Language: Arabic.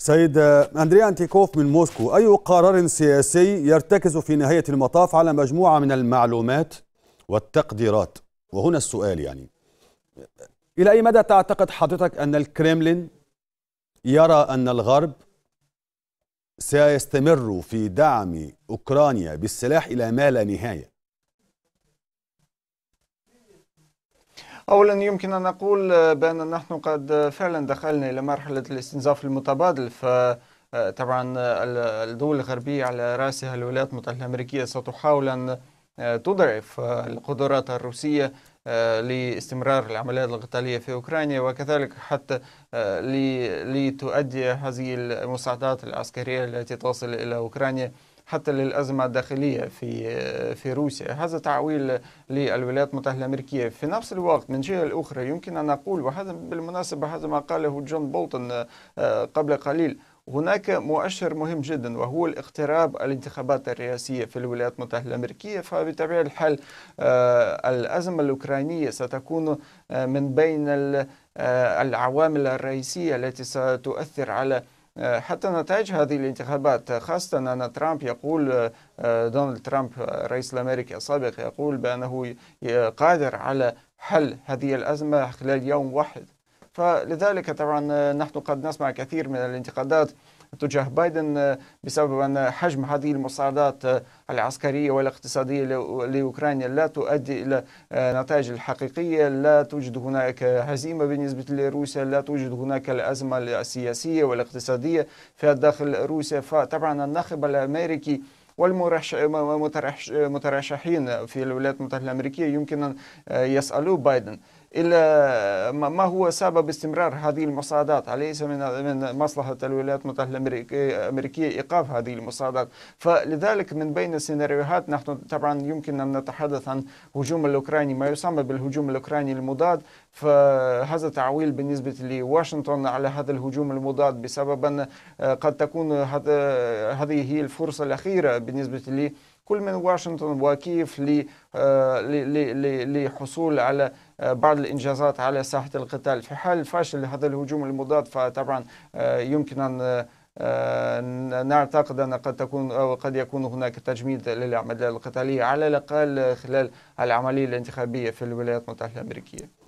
سيد أندريا أنتيكوف من موسكو أي قرار سياسي يرتكز في نهاية المطاف على مجموعة من المعلومات والتقديرات وهنا السؤال يعني إلى أي مدى تعتقد حضرتك أن الكريملين يرى أن الغرب سيستمر في دعم أوكرانيا بالسلاح إلى ما لا نهاية اولا يمكن ان نقول آه، بان نحن قد آه، فعلا دخلنا الى مرحله الاستنزاف المتبادل ف آه، طبعا الدول الغربيه على راسها الولايات المتحده الامريكيه ستحاول ان تضعف القدرات الروسيه لاستمرار العمليات القتالية في أوكرانيا وكذلك حتى لتؤدي هذه المساعدات العسكرية التي تصل إلى أوكرانيا حتى للأزمة الداخلية في في روسيا هذا تعويل للولايات المتحدة الأمريكية في نفس الوقت من جهة أخرى يمكن أن أقول وهذا بالمناسبة هذا ما قاله جون بولتون آه، قبل قليل هناك مؤشر مهم جدا وهو الاقتراب الانتخابات الرئاسية في الولايات المتحدة الأمريكية فبطبيعة الحال آه، الأزمة الأوكرانية ستكون آه، من بين العوامل الرئيسية التي ستؤثر على آه، حتى نتائج هذه الانتخابات آه، خاصة أن ترامب يقول آه، دونالد ترامب رئيس الأمريكي السابق يقول بأنه قادر على حل هذه الأزمة خلال يوم واحد فلذلك طبعا نحن قد نسمع كثير من الانتقادات تجاه بايدن آه، بسبب أن حجم هذه المساعدات آه، العسكرية والاقتصادية لأوكرانيا لا تؤدي إلى آه، نتائج الحقيقية لا توجد هناك هزيمة بالنسبة لروسيا لا توجد هناك الأزمة السياسية والاقتصادية في داخل روسيا فطبعا الناخب الأمريكي والمترشحين في الولايات المتحدة الأمريكية يمكن أن يسألوا بايدن إلا ما هو سبب استمرار هذه المصادات أليس من من مصلحة الولايات المتحدة الأمريكية إيقاف هذه المصادات فلذلك من بين السيناريوهات نحن طبعا يمكن أن نتحدث عن هجوم الأوكراني ما يسمى بالهجوم الأوكراني المضاد فهذا تعويل بالنسبة لواشنطن على هذا الهجوم المضاد بسبب أن آه، قد تكون هذه هي الفرصة الأخيرة بالنسبة لي كل من واشنطن وكيف آه، لحصول على آه، بعض الانجازات على ساحه القتال في حال فشل هذا الهجوم المضاد فطبعا آه، يمكن ان آه، نعتقد أن قد تكون أو قد يكون هناك تجميد للعمليه القتالية على الأقل خلال العملية الانتخابية في الولايات المتحدة الأمريكية